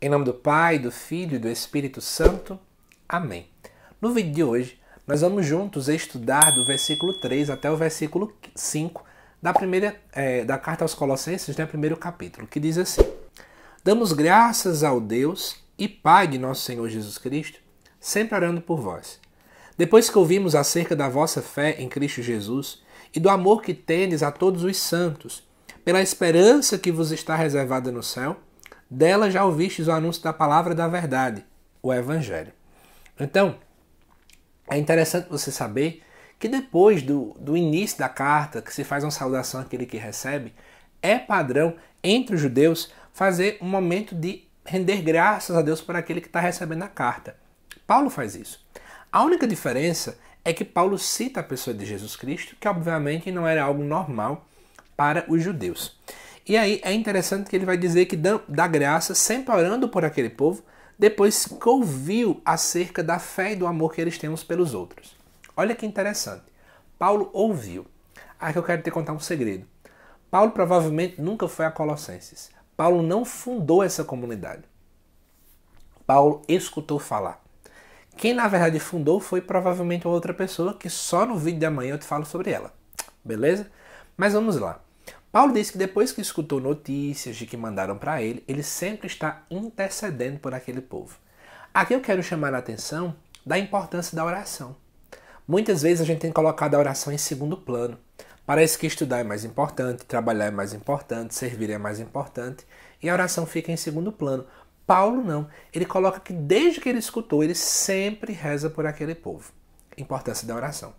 Em nome do Pai, do Filho e do Espírito Santo. Amém. No vídeo de hoje, nós vamos juntos estudar do versículo 3 até o versículo 5 da primeira é, da carta aos Colossenses, né, primeiro capítulo, que diz assim: Damos graças ao Deus e Pai de nosso Senhor Jesus Cristo, sempre orando por vós. Depois que ouvimos acerca da vossa fé em Cristo Jesus e do amor que tendes a todos os santos, pela esperança que vos está reservada no céu, dela já ouvistes o anúncio da palavra da verdade, o Evangelho. Então, é interessante você saber que depois do, do início da carta, que se faz uma saudação àquele que recebe, é padrão entre os judeus fazer um momento de render graças a Deus por aquele que está recebendo a carta. Paulo faz isso. A única diferença é que Paulo cita a pessoa de Jesus Cristo, que obviamente não era algo normal para os judeus. E aí é interessante que ele vai dizer que dá graça sempre orando por aquele povo, depois que ouviu acerca da fé e do amor que eles têm uns pelos outros. Olha que interessante. Paulo ouviu. Aí que eu quero te contar um segredo. Paulo provavelmente nunca foi a Colossenses. Paulo não fundou essa comunidade. Paulo escutou falar. Quem na verdade fundou foi provavelmente outra pessoa que só no vídeo de amanhã eu te falo sobre ela. Beleza? Mas vamos lá. Paulo diz que depois que escutou notícias de que mandaram para ele, ele sempre está intercedendo por aquele povo. Aqui eu quero chamar a atenção da importância da oração. Muitas vezes a gente tem colocado a oração em segundo plano. Parece que estudar é mais importante, trabalhar é mais importante, servir é mais importante, e a oração fica em segundo plano. Paulo não. Ele coloca que desde que ele escutou, ele sempre reza por aquele povo. Importância da oração.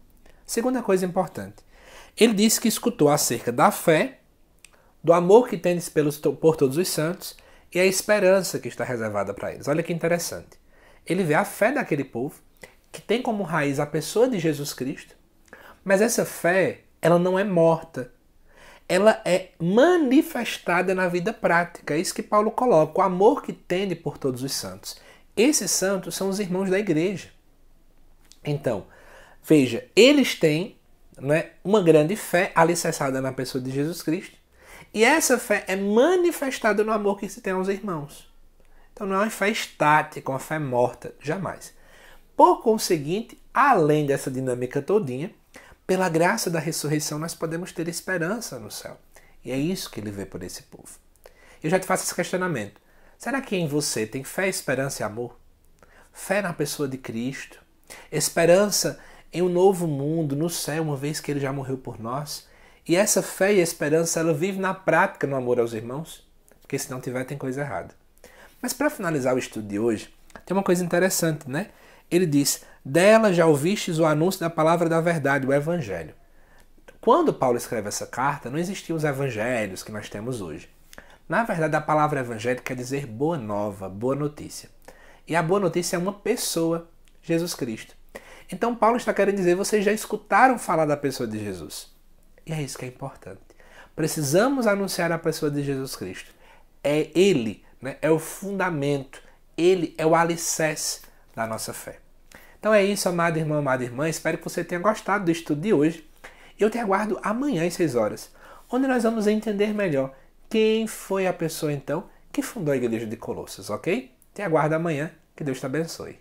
Segunda coisa importante. Ele disse que escutou acerca da fé do amor que tendes pelos, por todos os santos e a esperança que está reservada para eles. Olha que interessante. Ele vê a fé daquele povo, que tem como raiz a pessoa de Jesus Cristo, mas essa fé, ela não é morta. Ela é manifestada na vida prática. É isso que Paulo coloca, o amor que tende por todos os santos. Esses santos são os irmãos da igreja. Então, veja, eles têm né, uma grande fé alicerçada na pessoa de Jesus Cristo, e essa fé é manifestada no amor que se tem aos irmãos. Então não é uma fé estática, uma fé morta, jamais. Por conseguinte, além dessa dinâmica todinha, pela graça da ressurreição nós podemos ter esperança no céu. E é isso que ele vê por esse povo. Eu já te faço esse questionamento. Será que em você tem fé, esperança e amor? Fé na pessoa de Cristo, esperança em um novo mundo no céu, uma vez que ele já morreu por nós, e essa fé e esperança, ela vive na prática no amor aos irmãos, porque se não tiver, tem coisa errada. Mas para finalizar o estudo de hoje, tem uma coisa interessante, né? Ele diz: Dela já ouvistes o anúncio da palavra da verdade, o Evangelho. Quando Paulo escreve essa carta, não existiam os evangelhos que nós temos hoje. Na verdade, a palavra evangelho quer dizer boa nova, boa notícia. E a boa notícia é uma pessoa, Jesus Cristo. Então, Paulo está querendo dizer: vocês já escutaram falar da pessoa de Jesus. E é isso que é importante. Precisamos anunciar a pessoa de Jesus Cristo. É Ele, né? é o fundamento, Ele é o alicerce da nossa fé. Então é isso, amada irmã, amada irmã. Espero que você tenha gostado do estudo de hoje. Eu te aguardo amanhã às 6 horas, onde nós vamos entender melhor quem foi a pessoa então que fundou a igreja de Colossos, ok? Te aguardo amanhã. Que Deus te abençoe.